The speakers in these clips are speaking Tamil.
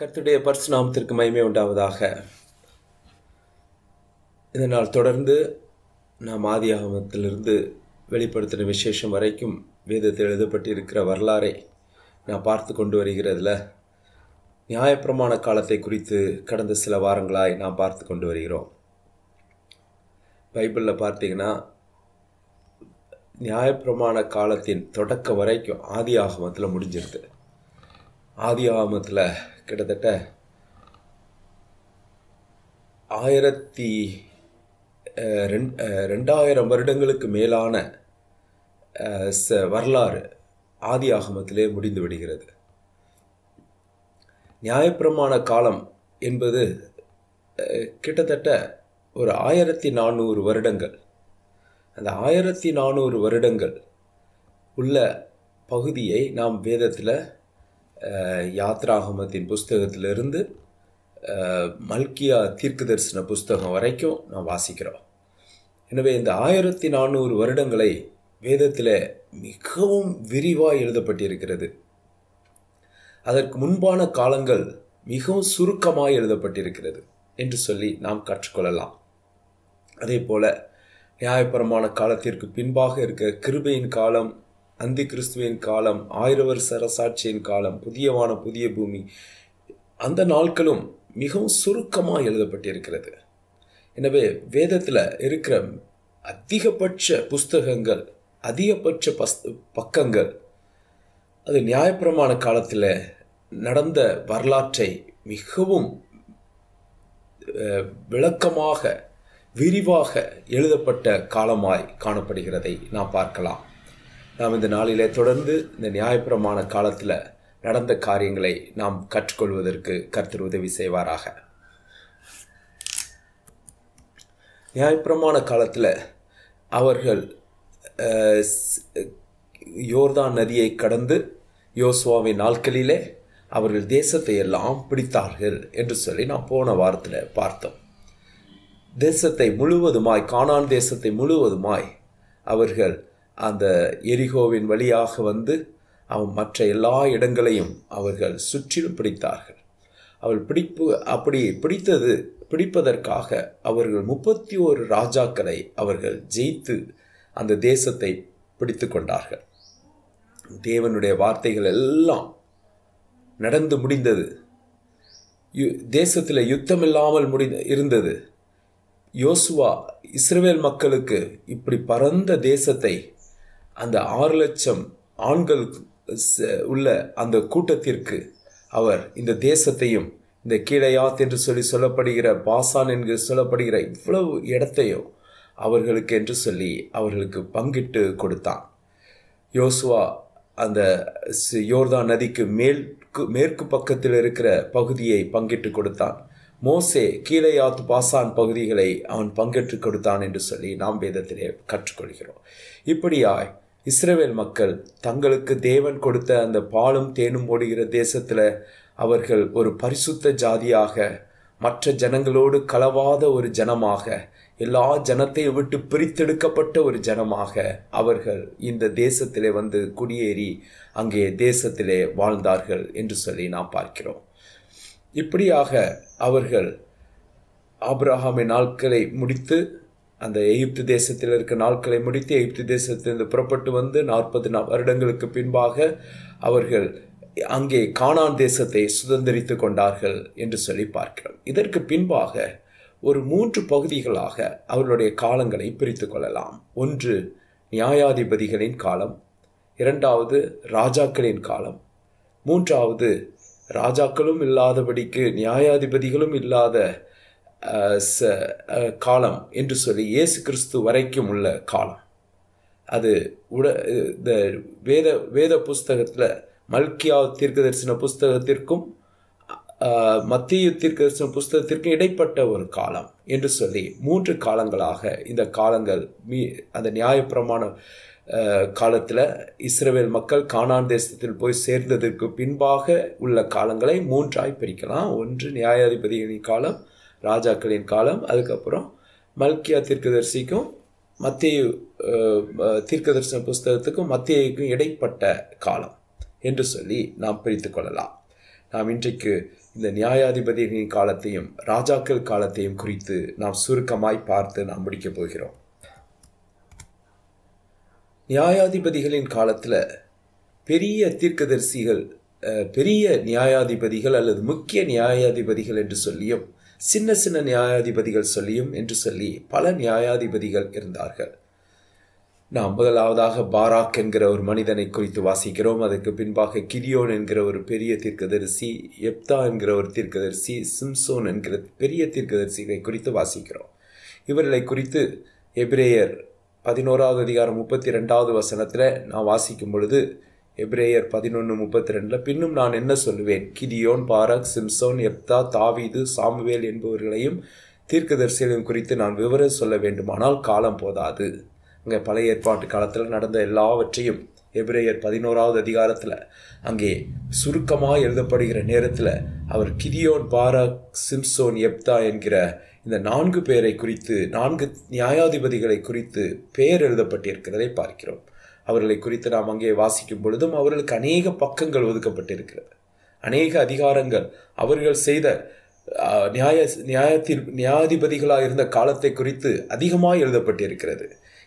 கர்த்துடைய பரிசு நாமத்திற்கு மயமே உண்டாவதாக இதனால் தொடர்ந்து நாம் ஆதி ஆகமத்திலிருந்து வெளிப்படுத்தின விசேஷம் வரைக்கும் வேதத்தில் எழுதப்பட்டிருக்கிற வரலாறை நான் பார்த்து கொண்டு வருகிறதுல நியாயப்பிரமாண காலத்தை குறித்து கடந்த சில வாரங்களாய் நாம் பார்த்து கொண்டு வருகிறோம் பைபிளில் பார்த்தீங்கன்னா நியாயப்பிரமாண காலத்தின் தொடக்கம் வரைக்கும் ஆதி ஆகமத்தில் முடிஞ்சிருது ஆதி ஆமத்தில் கிட்டத்தட்ட ஆயிரத்தி ரெண் ரெண்டாயிரம் வருடங்களுக்கு மேலான ச வரலாறு ஆதி ஆகமத்திலே முடிந்து விடுகிறது நியாயப்பிரமாண காலம் என்பது கிட்டத்தட்ட ஒரு ஆயிரத்தி நானூறு வருடங்கள் அந்த ஆயிரத்தி நானூறு வருடங்கள் உள்ள பகுதியை நாம் வேதத்தில் யாத்ராகமத்தின் புஸ்தகத்திலிருந்து மல்கியா தீர்க்க தரிசன புஸ்தகம் வரைக்கும் நாம் வாசிக்கிறோம் எனவே இந்த ஆயிரத்தி நானூறு வருடங்களை வேதத்தில் மிகவும் விரிவாக எழுதப்பட்டிருக்கிறது அதற்கு முன்பான காலங்கள் மிகவும் சுருக்கமாக எழுதப்பட்டிருக்கிறது என்று சொல்லி நாம் கற்றுக்கொள்ளலாம் அதே போல நியாயபரமான காலத்திற்கு பின்பாக இருக்கிற கிருபையின் காலம் அந்தி கிறிஸ்துவின் காலம் ஆயிரவர் சரசாட்சியின் காலம் புதியவான புதிய பூமி அந்த நாட்களும் மிகவும் சுருக்கமாக எழுதப்பட்டிருக்கிறது எனவே வேதத்தில் இருக்கிற அதிகபட்ச புஸ்தகங்கள் அதிகபட்ச பஸ் பக்கங்கள் அது நியாயப்பிரமாண காலத்தில் நடந்த வரலாற்றை மிகவும் விளக்கமாக விரிவாக எழுதப்பட்ட காலமாய் காணப்படுகிறதை நாம் பார்க்கலாம் நாம் இந்த நாளிலே தொடர்ந்து இந்த நியாயப்பிரமான காலத்தில் நடந்த காரியங்களை நாம் கற்றுக்கொள்வதற்கு கர்த்தர் உதவி செய்வாராக நியாயப்பிரமான காலத்தில் அவர்கள் யோர்தான் நதியை கடந்து யோசுவாவின் நாட்களிலே அவர்கள் தேசத்தை எல்லாம் பிடித்தார்கள் என்று சொல்லி நான் போன வாரத்தில் பார்த்தோம் தேசத்தை முழுவதுமாய் காணான் தேசத்தை முழுவதுமாய் அவர்கள் அந்த எரிகோவின் வழியாக வந்து அவன் மற்ற எல்லா இடங்களையும் அவர்கள் சுற்றிலும் பிடித்தார்கள் அவள் பிடிப்பு அப்படி பிடித்தது பிடிப்பதற்காக அவர்கள் முப்பத்தி ஓரு ராஜாக்களை அவர்கள் ஜெயித்து அந்த தேசத்தை பிடித்து கொண்டார்கள் தேவனுடைய வார்த்தைகள் எல்லாம் நடந்து முடிந்தது யு தேசத்தில் யுத்தம் இல்லாமல் முடி இருந்தது யோசுவா இஸ்ரேல் மக்களுக்கு இப்படி பரந்த தேசத்தை அந்த ஆறு லட்சம் ஆண்கள் உள்ள அந்த கூட்டத்திற்கு அவர் இந்த தேசத்தையும் இந்த கீழையாத் என்று சொல்லி சொல்லப்படுகிற பாசான் என்று சொல்லப்படுகிற இவ்வளவு இடத்தையும் அவர்களுக்கு என்று சொல்லி அவர்களுக்கு பங்கிட்டு கொடுத்தான் யோசுவா அந்த யோர்தான் நதிக்கு மேற்கு மேற்கு பக்கத்தில் இருக்கிற பகுதியை பங்கிட்டு கொடுத்தான் மோசே கீழையாத் பாசான் பகுதிகளை அவன் பங்கிட்டு கொடுத்தான் என்று சொல்லி நாம் வேதத்திலே கற்றுக்கொள்கிறோம் இப்படியாய் இஸ்ரேவேல் மக்கள் தங்களுக்கு தேவன் கொடுத்த அந்த பாலும் தேனும் ஓடுகிற தேசத்தில் அவர்கள் ஒரு பரிசுத்த ஜாதியாக மற்ற ஜனங்களோடு களவாத ஒரு ஜனமாக எல்லா ஜனத்தையும் விட்டு பிரித்தெடுக்கப்பட்ட ஒரு ஜனமாக அவர்கள் இந்த தேசத்திலே வந்து குடியேறி அங்கே தேசத்திலே வாழ்ந்தார்கள் என்று சொல்லி நாம் பார்க்கிறோம் இப்படியாக அவர்கள் ஆப்ரஹாமின் நாட்களை முடித்து அந்த எகிப்து தேசத்தில் இருக்க நாட்களை முடித்து எகிப்து தேசத்திலிருந்து புறப்பட்டு வந்து நாற்பது வருடங்களுக்கு பின்பாக அவர்கள் அங்கே கானான் தேசத்தை சுதந்திரித்து கொண்டார்கள் என்று சொல்லி பார்க்கிறோம் இதற்கு பின்பாக ஒரு மூன்று பகுதிகளாக அவர்களுடைய காலங்களை பிரித்து கொள்ளலாம் ஒன்று நியாயாதிபதிகளின் காலம் இரண்டாவது ராஜாக்களின் காலம் மூன்றாவது ராஜாக்களும் இல்லாதபடிக்கு நியாயாதிபதிகளும் இல்லாத காலம் என்று சொல்லி இயேசு கிறிஸ்து வரைக்கும் உள்ள காலம் அது உட இந்த வேத வேத புஸ்தகத்தில் மல்கியா தீர்க்கதரிசன புஸ்தகத்திற்கும் மத்திய தீர்க்கதரிசன புஸ்தகத்திற்கும் இடைப்பட்ட ஒரு காலம் என்று சொல்லி மூன்று காலங்களாக இந்த காலங்கள் மீ அந்த நியாயப்பிரமாண காலத்தில் இஸ்ரேல் மக்கள் கானான் தேசத்தில் போய் சேர்ந்ததற்கு பின்பாக உள்ள காலங்களை மூன்றாய் பிரிக்கலாம் ஒன்று நியாயாதிபதியின் காலம் ராஜாக்களின் காலம் அதுக்கப்புறம் மல்கியா தீர்க்கதரிசிக்கும் மத்திய தீர்க்கதரிசன புஸ்தகத்துக்கும் மத்தியக்கும் இடைப்பட்ட காலம் என்று சொல்லி நாம் பிரித்து கொள்ளலாம் நாம் இன்றைக்கு இந்த நியாயாதிபதிகளின் காலத்தையும் ராஜாக்கள் காலத்தையும் குறித்து நாம் சுருக்கமாய் பார்த்து நாம் முடிக்கப் போகிறோம் நியாயாதிபதிகளின் காலத்தில் பெரிய தீர்க்கதரிசிகள் பெரிய நியாயாதிபதிகள் அல்லது முக்கிய நியாயாதிபதிகள் என்று சொல்லியும் சின்ன சின்ன நியாயாதிபதிகள் சொல்லியும் என்று சொல்லி பல நியாயாதிபதிகள் இருந்தார்கள் நாம் முதலாவதாக பாராக் என்கிற ஒரு மனிதனை குறித்து வாசிக்கிறோம் அதற்கு பின்பாக கிரியோன் என்கிற ஒரு பெரிய தீர்க்கதரிசி எப்தா என்கிற ஒரு தீர்க்கதரிசி சிம்சோன் என்கிற பெரிய தீர்க்கதரிசிகளை குறித்து வாசிக்கிறோம் இவர்களை குறித்து எபிரேயர் பதினோராவது அதிகாரம் முப்பத்தி ரெண்டாவது வசனத்தில் நான் வாசிக்கும் பொழுது எப்ரேயர் பதினொன்று முப்பத்தி ரெண்டில் பின்னும் நான் என்ன சொல்லுவேன் கிதியோன் பாரக் சிம்சோன் எப்தா தாவீது சாமுவேல் என்பவர்களையும் தீர்க்கதரிசிகளையும் குறித்து நான் விவரம் சொல்ல வேண்டுமானால் காலம் போதாது அங்கே பழைய ஏற்பாட்டு காலத்தில் நடந்த எல்லாவற்றையும் எப்ரேயர் பதினோராவது அதிகாரத்தில் அங்கே சுருக்கமாக எழுதப்படுகிற நேரத்தில் அவர் கிதியோன் பாரக் சிம்சோன் எப்தா என்கிற இந்த நான்கு பேரை குறித்து நான்கு நியாயாதிபதிகளை குறித்து பெயர் எழுதப்பட்டிருக்கிறதை பார்க்கிறோம் அவர்களை குறித்து நாம் அங்கே வாசிக்கும் பொழுதும் அவர்களுக்கு அநேக பக்கங்கள் ஒதுக்கப்பட்டிருக்கிறது அநேக அதிகாரங்கள் அவர்கள் செய்த நியாய நியாயத்தில் நியாயாதிபதிகளாக இருந்த காலத்தை குறித்து அதிகமாக எழுதப்பட்டிருக்கிறது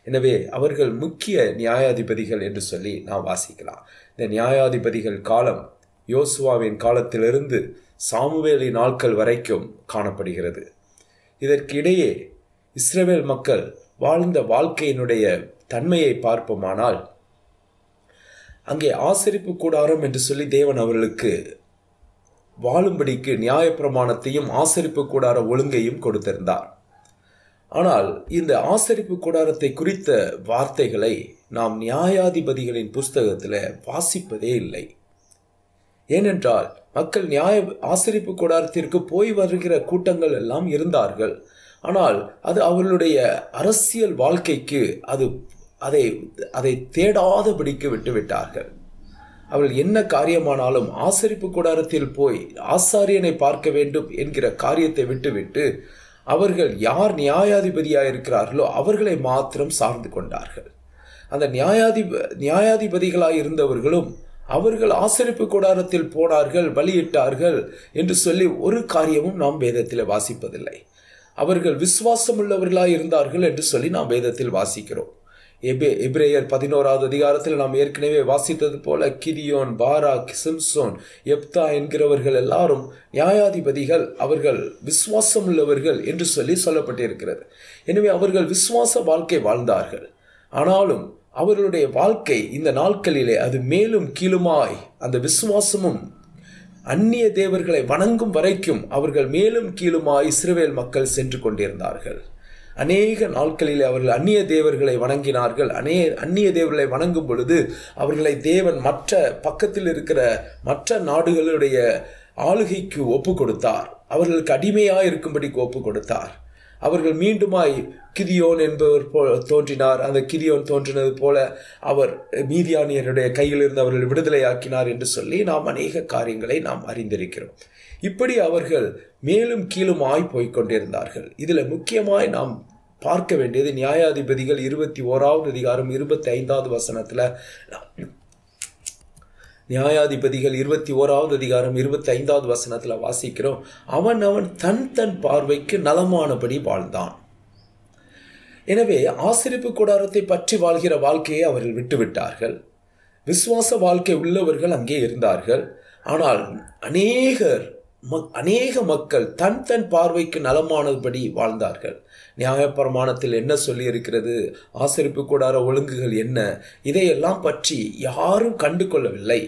எனவே அவர்கள் முக்கிய நியாயாதிபதிகள் என்று சொல்லி நாம் வாசிக்கலாம் இந்த நியாயாதிபதிகள் காலம் யோசுவாவின் காலத்திலிருந்து சாமுவேலி நாட்கள் வரைக்கும் காணப்படுகிறது இதற்கிடையே இஸ்ரேவேல் மக்கள் வாழ்ந்த வாழ்க்கையினுடைய தன்மையை பார்ப்போமானால் அங்கே ஆசிரிப்பு கூடாரம் என்று சொல்லி தேவன் அவர்களுக்கு வாழும்படிக்கு நியாயப்பிரமாணத்தையும் ஆசரிப்பு கூடார ஒழுங்கையும் கொடுத்திருந்தார் ஆனால் இந்த ஆசரிப்பு கூடாரத்தை குறித்த வார்த்தைகளை நாம் நியாயாதிபதிகளின் புஸ்தகத்தில் வாசிப்பதே இல்லை ஏனென்றால் மக்கள் நியாய ஆசரிப்பு கூடாரத்திற்கு போய் வருகிற கூட்டங்கள் எல்லாம் இருந்தார்கள் ஆனால் அது அவர்களுடைய அரசியல் வாழ்க்கைக்கு அது அதை அதை தேடாதபடிக்கு விட்டார்கள் அவர்கள் என்ன காரியமானாலும் ஆசரிப்பு கூடாரத்தில் போய் ஆசாரியனை பார்க்க வேண்டும் என்கிற காரியத்தை விட்டுவிட்டு அவர்கள் யார் நியாயாதிபதியாக இருக்கிறார்களோ அவர்களை மாத்திரம் சார்ந்து கொண்டார்கள் அந்த நியாயாதிப நியாயாதிபதிகளாக இருந்தவர்களும் அவர்கள் ஆசரிப்பு கூடாரத்தில் போனார்கள் பலியிட்டார்கள் என்று சொல்லி ஒரு காரியமும் நாம் வேதத்தில் வாசிப்பதில்லை அவர்கள் விசுவாசம் உள்ளவர்களாக இருந்தார்கள் என்று சொல்லி நாம் வேதத்தில் வாசிக்கிறோம் எபே எப்ரேயர் பதினோராவது அதிகாரத்தில் நாம் ஏற்கனவே வாசித்தது போல கிரியோன் பாரா சிம்சோன் எப்தா என்கிறவர்கள் எல்லாரும் நியாயாதிபதிகள் அவர்கள் விசுவாசம் உள்ளவர்கள் என்று சொல்லி சொல்லப்பட்டிருக்கிறது எனவே அவர்கள் விசுவாச வாழ்க்கை வாழ்ந்தார்கள் ஆனாலும் அவர்களுடைய வாழ்க்கை இந்த நாட்களிலே அது மேலும் கீழுமாய் அந்த விசுவாசமும் அந்நிய தேவர்களை வணங்கும் வரைக்கும் அவர்கள் மேலும் கீழுமாய் இஸ்ரேல் மக்கள் சென்று கொண்டிருந்தார்கள் அநேக நாட்களில் அவர்கள் அந்நிய தேவர்களை வணங்கினார்கள் அநே அந்நிய தேவர்களை வணங்கும் பொழுது அவர்களை தேவன் மற்ற பக்கத்தில் இருக்கிற மற்ற நாடுகளுடைய ஆளுகைக்கு ஒப்பு கொடுத்தார் அவர்களுக்கு அடிமையாக இருக்கும்படிக்கு ஒப்பு கொடுத்தார் அவர்கள் மீண்டுமாய் கிதியோன் என்பவர் போ தோன்றினார் அந்த கிதியோன் தோன்றினது போல அவர் மீதியானியருடைய கையில் இருந்து அவர்கள் விடுதலையாக்கினார் என்று சொல்லி நாம் அநேக காரியங்களை நாம் அறிந்திருக்கிறோம் இப்படி அவர்கள் மேலும் கீழும் ஆய் போய்கொண்டிருந்தார்கள் இதில் முக்கியமாய் நாம் பார்க்க வேண்டியது நியாயாதிபதிகள் இருபத்தி ஓராவது அதிகாரம் இருபத்தி ஐந்தாவது வசனத்தில் நியாயாதிபதிகள் இருபத்தி ஓராவது அதிகாரம் இருபத்தி ஐந்தாவது வசனத்தில் வாசிக்கிறோம் அவன் அவன் தன் தன் பார்வைக்கு நலமானபடி வாழ்ந்தான் எனவே ஆசிரிப்பு கூடாரத்தை பற்றி வாழ்கிற வாழ்க்கையை அவர்கள் விட்டுவிட்டார்கள் விசுவாச வாழ்க்கை உள்ளவர்கள் அங்கே இருந்தார்கள் ஆனால் அநேகர் அநேக மக்கள் தன் தன் பார்வைக்கு நலமானபடி வாழ்ந்தார்கள் நியாயப்பிரமாணத்தில் என்ன சொல்லியிருக்கிறது ஆசிரிப்பு கூடார ஒழுங்குகள் என்ன இதையெல்லாம் பற்றி யாரும் கண்டு கொள்ளவில்லை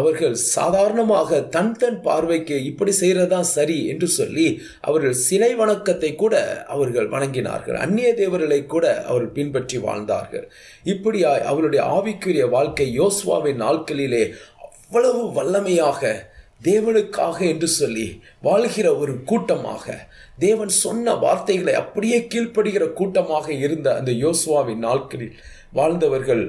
அவர்கள் சாதாரணமாக தன் தன் பார்வைக்கு இப்படி செய்கிறதான் சரி என்று சொல்லி அவர்கள் சிலை வணக்கத்தை கூட அவர்கள் வணங்கினார்கள் அந்நிய தேவர்களை கூட அவர்கள் பின்பற்றி வாழ்ந்தார்கள் இப்படியாய் அவருடைய ஆவிக்குரிய வாழ்க்கை யோஸ்வாவின் நாட்களிலே அவ்வளவு வல்லமையாக தேவனுக்காக என்று சொல்லி வாழ்கிற ஒரு கூட்டமாக தேவன் சொன்ன வார்த்தைகளை அப்படியே கீழ்ப்படுகிற கூட்டமாக இருந்த அந்த யோசுவாவின் நாட்களில் வாழ்ந்தவர்கள்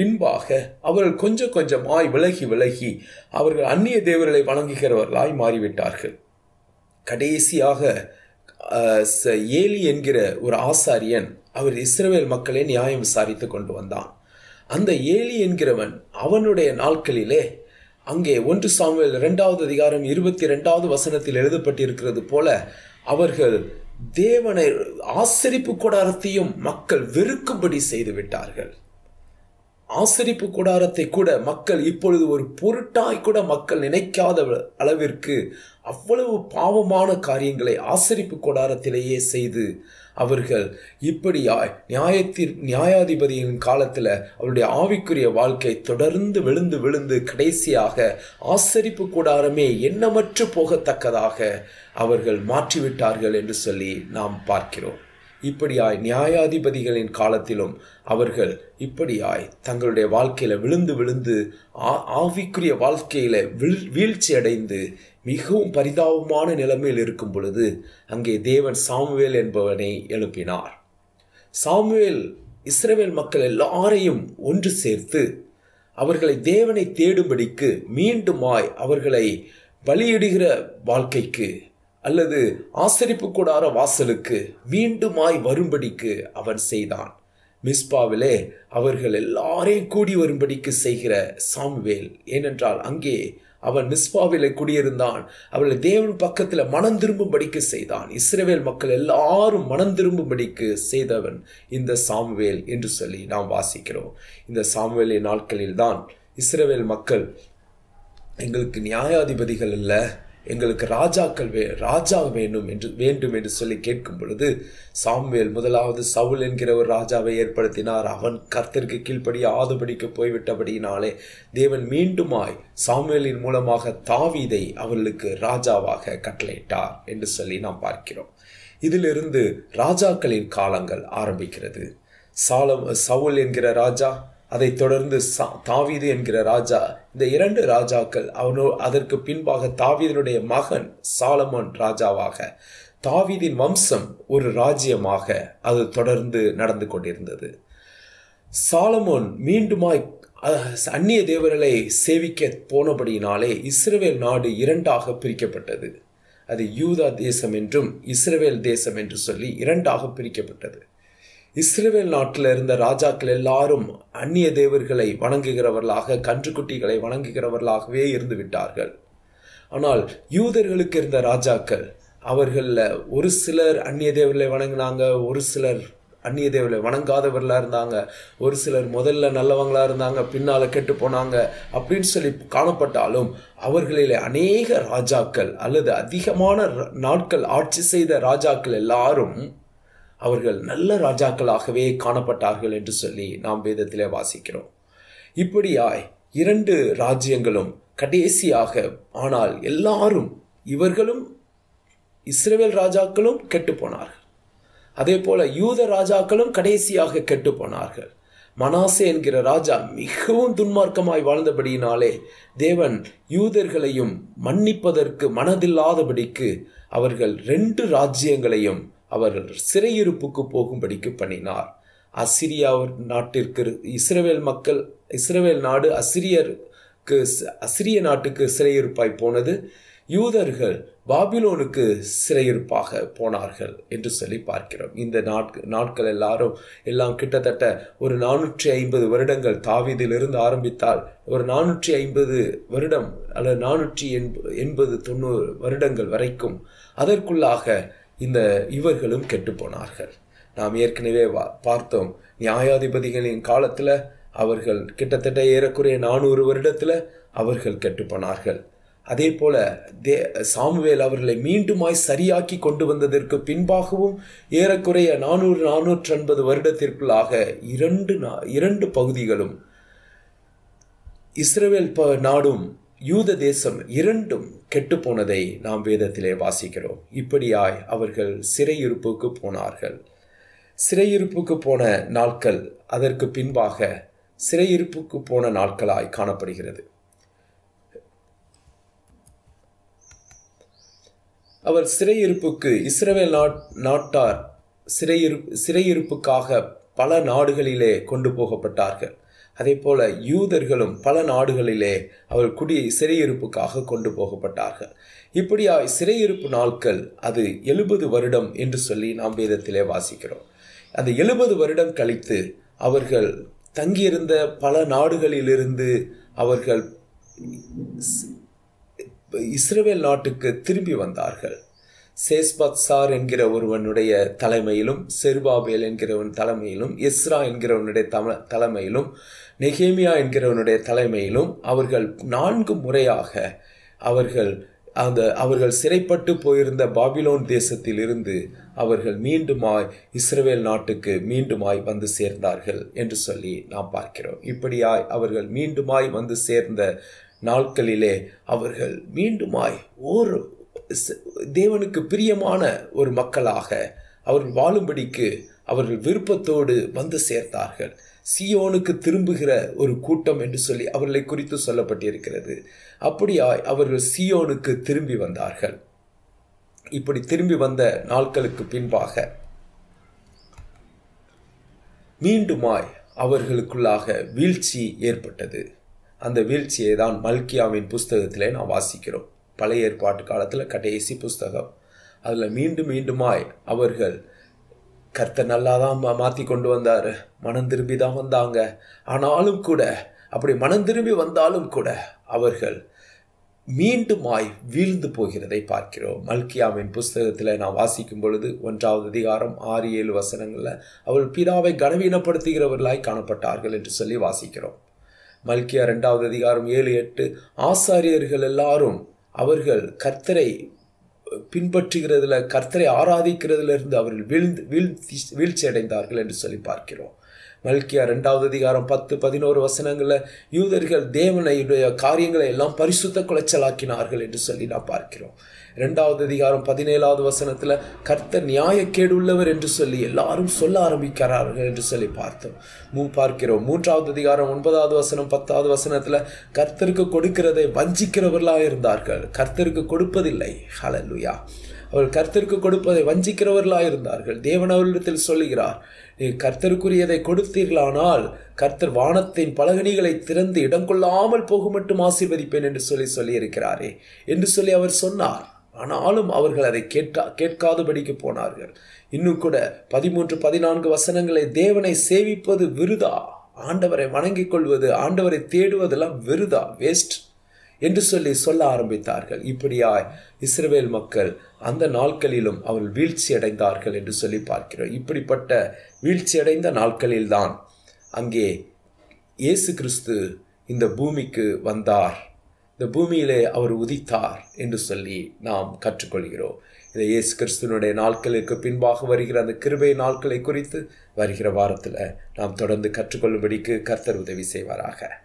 பின்பாக அவர்கள் கொஞ்சம் கொஞ்சமாய் விலகி விலகி அவர்கள் அந்நிய தேவர்களை வணங்குகிறவர்களாய் மாறிவிட்டார்கள் கடைசியாக ஏலி என்கிற ஒரு ஆசாரியன் அவர் இஸ்ரவேல் மக்களை நியாயம் விசாரித்து கொண்டு வந்தான் அந்த ஏலி என்கிறவன் அவனுடைய நாட்களிலே அங்கே ஒன்று சாமுவேல் இரண்டாவது அதிகாரம் இருபத்தி ரெண்டாவது வசனத்தில் எழுதப்பட்டிருக்கிறது போல அவர்கள் தேவனை ஆசரிப்பு கொடாரத்தையும் மக்கள் வெறுக்கும்படி செய்து விட்டார்கள் ஆசிரிப்பு கூடாரத்தை கூட மக்கள் இப்பொழுது ஒரு பொருட்டாய் கூட மக்கள் நினைக்காத அளவிற்கு அவ்வளவு பாவமான காரியங்களை ஆசிரிப்பு கூடாரத்திலேயே செய்து அவர்கள் இப்படி நியாயத்தி நியாயாதிபதியின் காலத்தில் அவருடைய ஆவிக்குரிய வாழ்க்கை தொடர்ந்து விழுந்து விழுந்து கடைசியாக ஆசரிப்பு கூடாரமே எண்ணமற்று போகத்தக்கதாக அவர்கள் மாற்றிவிட்டார்கள் என்று சொல்லி நாம் பார்க்கிறோம் இப்படியாய் நியாயாதிபதிகளின் காலத்திலும் அவர்கள் இப்படியாய் தங்களுடைய வாழ்க்கையில் விழுந்து விழுந்து ஆவிக்குரிய வாழ்க்கையில் வீழ்ச்சி அடைந்து மிகவும் பரிதாபமான நிலைமையில் இருக்கும் பொழுது அங்கே தேவன் சாமுவேல் என்பவனை எழுப்பினார் சாமுவேல் இஸ்ரேல் மக்கள் எல்லாரையும் ஒன்று சேர்த்து அவர்களை தேவனை தேடும்படிக்கு மீண்டுமாய் அவர்களை பலியிடுகிற வாழ்க்கைக்கு அல்லது ஆசரிப்பு கூடார வாசலுக்கு மீண்டுமாய் வரும்படிக்கு அவன் செய்தான் மிஸ்பாவிலே அவர்கள் எல்லாரையும் கூடி வரும்படிக்கு செய்கிற சாம்வேல் ஏனென்றால் அங்கே அவன் மிஸ்பாவிலே குடியிருந்தான் அவளை தேவன் பக்கத்தில் மனம் திரும்பும்படிக்கு செய்தான் இஸ்ரேவேல் மக்கள் எல்லாரும் மனம் திரும்பும்படிக்கு செய்தவன் இந்த சாம்வேல் என்று சொல்லி நாம் வாசிக்கிறோம் இந்த சாம்வேலின் நாட்களில்தான் இஸ்ரேவேல் மக்கள் எங்களுக்கு நியாயாதிபதிகள் இல்லை எங்களுக்கு ராஜாக்கள் வே ராஜா வேணும் என்று வேண்டும் என்று சொல்லி கேட்கும் பொழுது சாம்வேல் முதலாவது சவுல் என்கிற ஒரு ராஜாவை ஏற்படுத்தினார் அவன் கர்த்தருக்கு கீழ்ப்படி ஆதுபடிக்க போய்விட்டபடியினாலே தேவன் மீண்டுமாய் சாம்வேலின் மூலமாக தாவீதை அவர்களுக்கு ராஜாவாக கட்டளையிட்டார் என்று சொல்லி நாம் பார்க்கிறோம் இதிலிருந்து ராஜாக்களின் காலங்கள் ஆரம்பிக்கிறது சாலம் சவுல் என்கிற ராஜா அதைத் தொடர்ந்து சா தாவீது என்கிற ராஜா இந்த இரண்டு ராஜாக்கள் அவனோ அதற்கு பின்பாக தாவீதனுடைய மகன் சாலமோன் ராஜாவாக தாவீதின் வம்சம் ஒரு ராஜ்யமாக அது தொடர்ந்து நடந்து கொண்டிருந்தது சாலமோன் மீண்டுமாய் அந்நிய தேவர்களை சேவிக்க போனபடியினாலே இஸ்ரேல் நாடு இரண்டாக பிரிக்கப்பட்டது அது யூதா தேசம் என்றும் இஸ்ரேல் தேசம் என்று சொல்லி இரண்டாக பிரிக்கப்பட்டது இஸ்ரேல் நாட்டில் இருந்த ராஜாக்கள் எல்லாரும் அந்நிய தேவர்களை வணங்குகிறவர்களாக கன்றுக்குட்டிகளை வணங்குகிறவர்களாகவே இருந்து விட்டார்கள் ஆனால் யூதர்களுக்கு இருந்த ராஜாக்கள் அவர்களில் ஒரு சிலர் அந்நிய தேவர்களை வணங்கினாங்க ஒரு சிலர் அந்நிய தேவர்களை வணங்காதவர்களாக இருந்தாங்க ஒரு சிலர் முதல்ல நல்லவங்களாக இருந்தாங்க பின்னால் கெட்டு போனாங்க அப்படின்னு சொல்லி காணப்பட்டாலும் அவர்களில் அநேக ராஜாக்கள் அல்லது அதிகமான நாட்கள் ஆட்சி செய்த ராஜாக்கள் எல்லாரும் அவர்கள் நல்ல ராஜாக்களாகவே காணப்பட்டார்கள் என்று சொல்லி நாம் வேதத்திலே வாசிக்கிறோம் இப்படியாய் இரண்டு ராஜ்யங்களும் கடைசியாக ஆனால் எல்லாரும் இவர்களும் இஸ்ரேல் ராஜாக்களும் கெட்டு போனார்கள் அதே போல யூத ராஜாக்களும் கடைசியாக கெட்டு போனார்கள் மனாசே என்கிற ராஜா மிகவும் துன்மார்க்கமாய் வாழ்ந்தபடியினாலே தேவன் யூதர்களையும் மன்னிப்பதற்கு மனதில்லாதபடிக்கு அவர்கள் ரெண்டு ராஜ்யங்களையும் அவர்கள் சிறையிருப்புக்கு போகும்படிக்கு பண்ணினார் அசிரியா நாட்டிற்கு இஸ்ரேவேல் மக்கள் இஸ்ரேவேல் நாடு அசிரியருக்கு அசிரிய நாட்டுக்கு சிறையிருப்பாய் போனது யூதர்கள் பாபிலோனுக்கு சிறையிருப்பாக போனார்கள் என்று சொல்லி பார்க்கிறோம் இந்த நாட்கள் நாட்கள் எல்லாரும் எல்லாம் கிட்டத்தட்ட ஒரு நானூற்றி ஐம்பது வருடங்கள் தாவிதிலிருந்து ஆரம்பித்தால் ஒரு நானூற்றி ஐம்பது வருடம் அல்லது நானூற்றி எண்பது தொண்ணூறு வருடங்கள் வரைக்கும் அதற்குள்ளாக இந்த இவர்களும் கெட்டுப்போனார்கள் நாம் ஏற்கனவே பார்த்தோம் நியாயாதிபதிகளின் காலத்தில் அவர்கள் கிட்டத்தட்ட ஏறக்குறைய நானூறு வருடத்தில் அவர்கள் கெட்டுப்போனார்கள் அதே போல தே சாமுவேல் அவர்களை மீண்டுமாய் சரியாக்கி கொண்டு வந்ததற்கு பின்பாகவும் ஏறக்குறைய நானூறு நானூற்றி ஐம்பது வருடத்திற்குள்ளாக இரண்டு இரண்டு பகுதிகளும் இஸ்ரேல் நாடும் யூத தேசம் இரண்டும் போனதை நாம் வேதத்திலே வாசிக்கிறோம் இப்படியாய் அவர்கள் சிறையிருப்புக்கு போனார்கள் சிறையிருப்புக்கு போன நாட்கள் அதற்கு பின்பாக சிறையிருப்புக்கு போன நாட்களாய் காணப்படுகிறது அவர் சிறையிருப்புக்கு இஸ்ரேல் நாட்டார் சிறையிரு சிறையிருப்புக்காக பல நாடுகளிலே கொண்டு போகப்பட்டார்கள் அதே போல யூதர்களும் பல நாடுகளிலே அவர் குடியை சிறையிருப்புக்காக கொண்டு போகப்பட்டார்கள் இப்படியா சிறையிருப்பு நாட்கள் அது எழுபது வருடம் என்று சொல்லி நாம் வேதத்திலே வாசிக்கிறோம் அந்த எழுபது வருடம் கழித்து அவர்கள் தங்கியிருந்த பல நாடுகளிலிருந்து அவர்கள் இஸ்ரேல் நாட்டுக்கு திரும்பி வந்தார்கள் சார் என்கிற ஒருவனுடைய தலைமையிலும் செருபாபேல் என்கிறவன் தலைமையிலும் இஸ்ரா என்கிறவனுடைய தலைமையிலும் நெகேமியா என்கிறவனுடைய தலைமையிலும் அவர்கள் நான்கு முறையாக அவர்கள் அந்த அவர்கள் சிறைப்பட்டு போயிருந்த பாபிலோன் தேசத்தில் இருந்து அவர்கள் மீண்டுமாய் இஸ்ரேல் நாட்டுக்கு மீண்டுமாய் வந்து சேர்ந்தார்கள் என்று சொல்லி நாம் பார்க்கிறோம் இப்படியாய் அவர்கள் மீண்டுமாய் வந்து சேர்ந்த நாட்களிலே அவர்கள் மீண்டுமாய் ஒரு தேவனுக்கு பிரியமான ஒரு மக்களாக அவர்கள் வாழும்படிக்கு அவர்கள் விருப்பத்தோடு வந்து சேர்த்தார்கள் சியோனுக்கு திரும்புகிற ஒரு கூட்டம் என்று சொல்லி அவர்களை குறித்து சொல்லப்பட்டிருக்கிறது அப்படியாய் அவர்கள் சியோனுக்கு திரும்பி வந்தார்கள் இப்படி திரும்பி வந்த நாட்களுக்கு பின்பாக மீண்டுமாய் அவர்களுக்குள்ளாக வீழ்ச்சி ஏற்பட்டது அந்த வீழ்ச்சியை தான் மல்கியாவின் புஸ்தகத்திலே நாம் வாசிக்கிறோம் பழைய ஏற்பாட்டு காலத்தில் கடைசி புஸ்தகம் அதில் மீண்டும் மீண்டுமாய் அவர்கள் கர்த்தர் நல்லா தான் மாற்றி கொண்டு வந்தார் மனம் திரும்பி தான் வந்தாங்க ஆனாலும் கூட அப்படி மனம் திரும்பி வந்தாலும் கூட அவர்கள் மீண்டுமாய் வீழ்ந்து போகிறதை பார்க்கிறோம் மல்கியாவின் புஸ்தகத்தில் நான் வாசிக்கும் பொழுது ஒன்றாவது அதிகாரம் ஆறு ஏழு வசனங்களில் அவள் பிதாவை கனவீனப்படுத்துகிறவர்களாய் காணப்பட்டார்கள் என்று சொல்லி வாசிக்கிறோம் மல்கியா ரெண்டாவது அதிகாரம் ஏழு எட்டு ஆசாரியர்கள் எல்லாரும் அவர்கள் கர்த்தரை பின்பற்றுகிறதுல கர்த்தரை ஆராதிக்கிறதுல இருந்து அவர்கள் வீழ்ந்து வீழ்த்தி வீழ்ச்சி அடைந்தார்கள் என்று சொல்லி பார்க்கிறோம் மல்கியா ரெண்டாவது அதிகாரம் பத்து பதினோரு வசனங்களில் யூதர்கள் தேவனையுடைய காரியங்களை எல்லாம் பரிசுத்த குலைச்சலாக்கினார்கள் என்று சொல்லி நான் பார்க்கிறோம் ரெண்டாவது அதிகாரம் பதினேழாவது வசனத்தில் கர்த்தர் நியாயக்கேடு உள்ளவர் என்று சொல்லி எல்லாரும் சொல்ல ஆரம்பிக்கிறார்கள் என்று சொல்லி பார்த்தோம் மூ பார்க்கிறோம் மூன்றாவது அதிகாரம் ஒன்பதாவது வசனம் பத்தாவது வசனத்தில் கர்த்தருக்கு கொடுக்கிறதை வஞ்சிக்கிறவர்களாக இருந்தார்கள் கர்த்தருக்கு கொடுப்பதில்லை ஹலல்லுயா அவர் கர்த்தருக்கு கொடுப்பதை வஞ்சிக்கிறவர்களாக இருந்தார்கள் தேவன் அவரிடத்தில் சொல்லுகிறார் நீ கர்த்தருக்குரியதை கொடுத்தீர்களானால் கர்த்தர் வானத்தின் பலகனிகளை திறந்து இடம் கொள்ளாமல் போக மட்டும் ஆசீர்வதிப்பேன் என்று சொல்லி சொல்லியிருக்கிறாரே என்று சொல்லி அவர் சொன்னார் ஆனாலும் அவர்கள் அதை கேட்கா கேட்காதபடிக்கு போனார்கள் இன்னும் கூட பதிமூன்று பதினான்கு வசனங்களை தேவனை சேவிப்பது விருதா ஆண்டவரை வணங்கிக் கொள்வது ஆண்டவரை தேடுவதெல்லாம் விருதா வேஸ்ட் என்று சொல்லி சொல்ல ஆரம்பித்தார்கள் இப்படியாய் இஸ்ரேல் மக்கள் அந்த நாட்களிலும் அவர்கள் வீழ்ச்சி அடைந்தார்கள் என்று சொல்லி பார்க்கிறோம் இப்படிப்பட்ட வீழ்ச்சி அடைந்த நாட்களில்தான் அங்கே இயேசு கிறிஸ்து இந்த பூமிக்கு வந்தார் இந்த பூமியிலே அவர் உதித்தார் என்று சொல்லி நாம் கற்றுக்கொள்கிறோம் இந்த இயேசு கிறிஸ்துவனுடைய நாட்களுக்கு பின்பாக வருகிற அந்த கிருபை நாட்களை குறித்து வருகிற வாரத்தில் நாம் தொடர்ந்து கற்றுக்கொள்ளும்படிக்கு கர்த்தர் உதவி செய்வாராக